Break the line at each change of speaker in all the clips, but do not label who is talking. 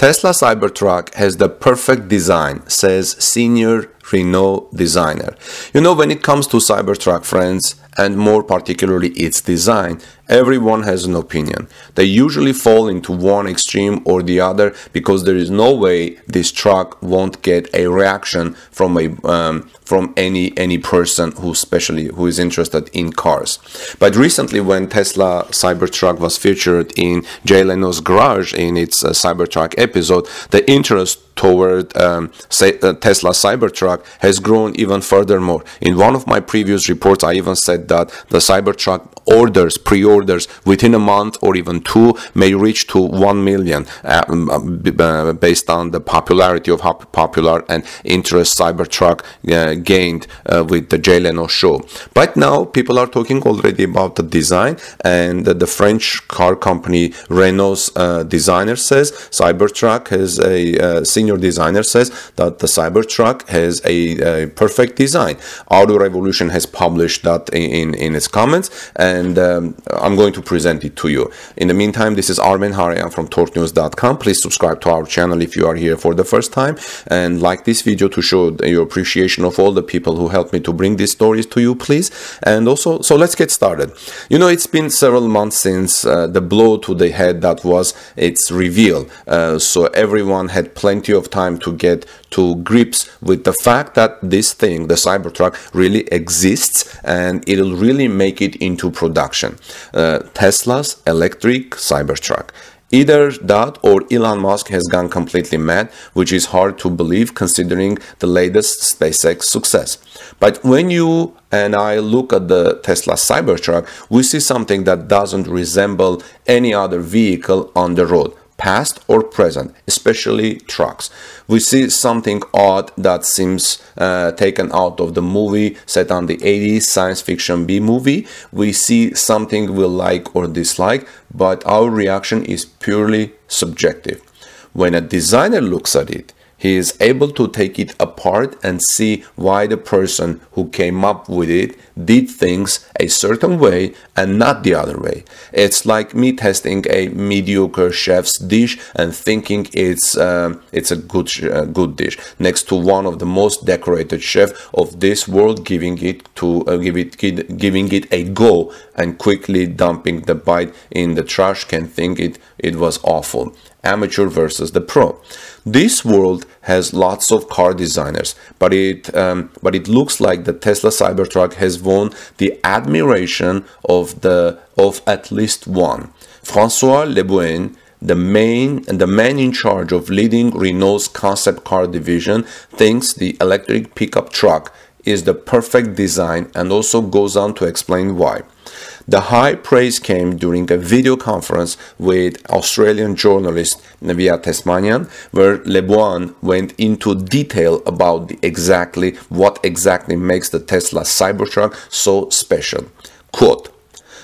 Tesla Cybertruck has the perfect design, says senior Renault designer. You know, when it comes to Cybertruck, friends, and more particularly its design, Everyone has an opinion. They usually fall into one extreme or the other because there is no way this truck won't get a reaction from a um, from any any person who especially who is interested in cars. But recently, when Tesla Cybertruck was featured in Jay Leno's garage in its uh, Cybertruck episode, the interest toward um, uh, Tesla Cybertruck has grown even furthermore. In one of my previous reports, I even said that the Cybertruck orders, pre-orders within a month or even two may reach to 1 million uh, uh, uh, based on the popularity of how popular and interest Cybertruck uh, gained uh, with the Jay Leno show. But now people are talking already about the design and the French car company Renault's designer says Cybertruck has a senior designer says that the Cybertruck has a, a perfect design. Auto Revolution has published that in, in its comments, and um, I'm going to present it to you. In the meantime, this is Armin Harian from TorqueNews.com. Please subscribe to our channel if you are here for the first time, and like this video to show your appreciation of all the people who helped me to bring these stories to you, please. And also, so let's get started. You know, it's been several months since uh, the blow to the head that was its reveal. Uh, so everyone had plenty plenty of time to get to grips with the fact that this thing, the Cybertruck, really exists and it'll really make it into production. Uh, Tesla's electric Cybertruck. Either that or Elon Musk has gone completely mad, which is hard to believe considering the latest SpaceX success. But when you and I look at the Tesla Cybertruck, we see something that doesn't resemble any other vehicle on the road past or present, especially trucks. We see something odd that seems uh, taken out of the movie set on the 80s science fiction B movie. We see something we like or dislike, but our reaction is purely subjective. When a designer looks at it, he is able to take it apart and see why the person who came up with it did things a certain way and not the other way. It's like me testing a mediocre chef's dish and thinking it's uh, it's a good uh, good dish next to one of the most decorated chef of this world giving it to uh, give it giving it a go and quickly dumping the bite in the trash can think it it was awful amateur versus the pro this world has lots of car designers but it um, but it looks like the tesla cybertruck has won the admiration of the of at least one francois lebouin the main the man in charge of leading Renault's concept car division thinks the electric pickup truck is the perfect design and also goes on to explain why. The high praise came during a video conference with Australian journalist Navia Tasmanian, where LeBuan went into detail about exactly what exactly makes the Tesla Cybertruck so special. Quote,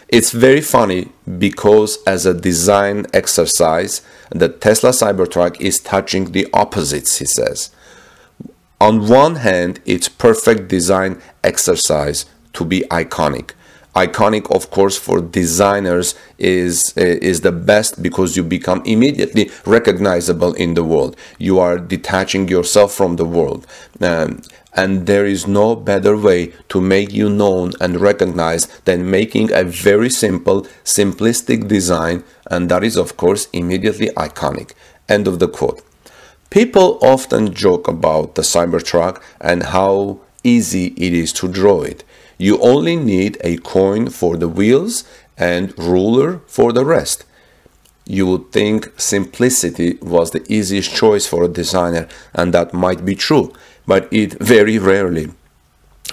it's very funny because as a design exercise, the Tesla Cybertruck is touching the opposites, he says on one hand, it's perfect design exercise to be iconic. Iconic, of course, for designers is eh, is the best because you become immediately recognizable in the world. You are detaching yourself from the world. Um, and there is no better way to make you known and recognized than making a very simple, simplistic design, and that is, of course, immediately iconic. End of the quote. People often joke about the Cybertruck and how easy it is to draw it. You only need a coin for the wheels and ruler for the rest. You would think simplicity was the easiest choice for a designer, and that might be true, but it very rarely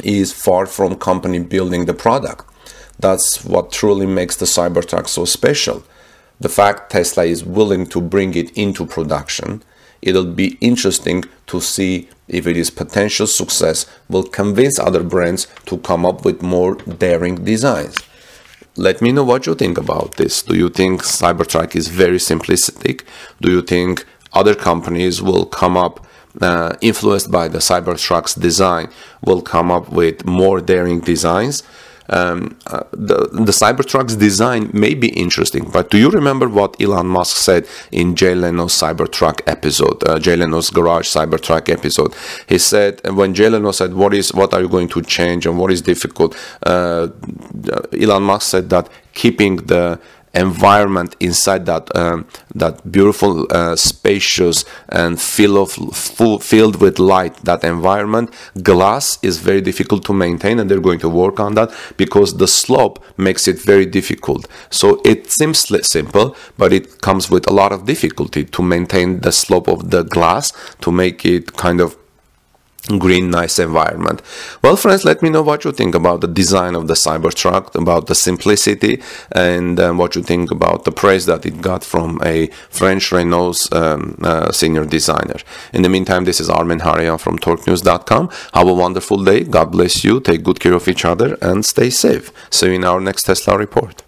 is far from company building the product. That's what truly makes the Cybertruck so special. The fact Tesla is willing to bring it into production, it'll be interesting to see if it is potential success will convince other brands to come up with more daring designs. Let me know what you think about this. Do you think Cybertruck is very simplistic? Do you think other companies will come up uh, influenced by the Cybertruck's design will come up with more daring designs? um, uh, the, the Cybertruck's design may be interesting, but do you remember what Elon Musk said in Jay Leno's Cybertruck episode, uh, Jay Leno's Garage Cybertruck episode? He said, uh, when Jay Leno said, what is, what are you going to change and what is difficult? Uh, uh Elon Musk said that keeping the environment inside that um, that beautiful uh, spacious and of full, filled with light that environment glass is very difficult to maintain and they're going to work on that because the slope makes it very difficult so it seems simple but it comes with a lot of difficulty to maintain the slope of the glass to make it kind of green nice environment well friends let me know what you think about the design of the cybertruck about the simplicity and um, what you think about the praise that it got from a french renault's um, uh, senior designer in the meantime this is armin harian from torquenews.com have a wonderful day god bless you take good care of each other and stay safe see you in our next tesla report